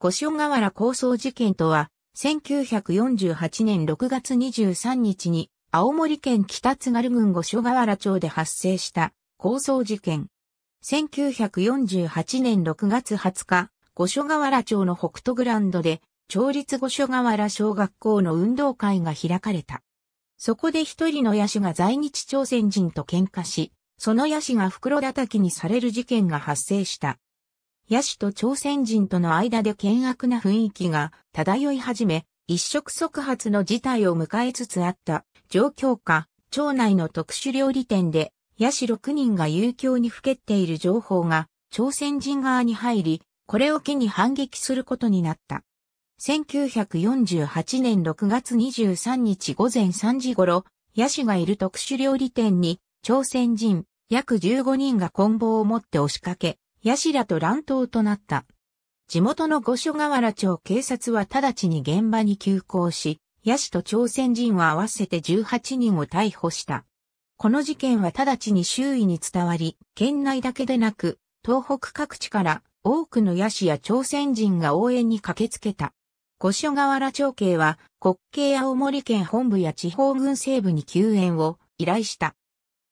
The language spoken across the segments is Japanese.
古書河原高層事件とは、1948年6月23日に、青森県北津軽郡五所川原町で発生した高層事件。1948年6月20日、五所川原町の北斗グランドで、町立五所川原小学校の運動会が開かれた。そこで一人の野手が在日朝鮮人と喧嘩し、その野手が袋叩きにされる事件が発生した。野手と朝鮮人との間で険悪な雰囲気が漂い始め、一触即発の事態を迎えつつあった状況下、町内の特殊料理店で、野手6人が遊興にふけっている情報が、朝鮮人側に入り、これを機に反撃することになった。1948年6月23日午前3時頃、野手がいる特殊料理店に、朝鮮人、約15人が棍棒を持って押しかけ、ヤシラと乱闘となった。地元の五所川原町警察は直ちに現場に急行し、ヤシと朝鮮人は合わせて18人を逮捕した。この事件は直ちに周囲に伝わり、県内だけでなく、東北各地から多くのヤシや朝鮮人が応援に駆けつけた。五所川原町警は国警青森県本部や地方軍西部に救援を依頼した。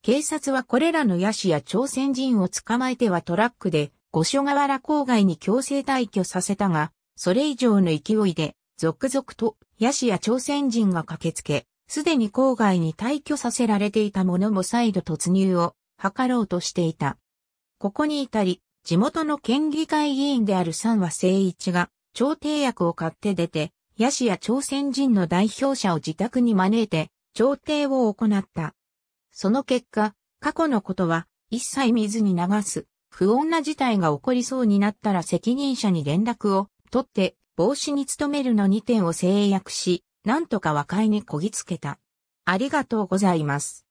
警察はこれらの野手や朝鮮人を捕まえてはトラックで五所川原郊外に強制退去させたが、それ以上の勢いで、続々と野手や朝鮮人が駆けつけ、すでに郊外に退去させられていた者も再度突入を図ろうとしていた。ここに至り、地元の県議会議員である三和誠一が、調停役を買って出て、野手や朝鮮人の代表者を自宅に招いて、調停を行った。その結果、過去のことは一切水に流す、不穏な事態が起こりそうになったら責任者に連絡を取って防止に努めるの2点を制約し、なんとか和解にこぎつけた。ありがとうございます。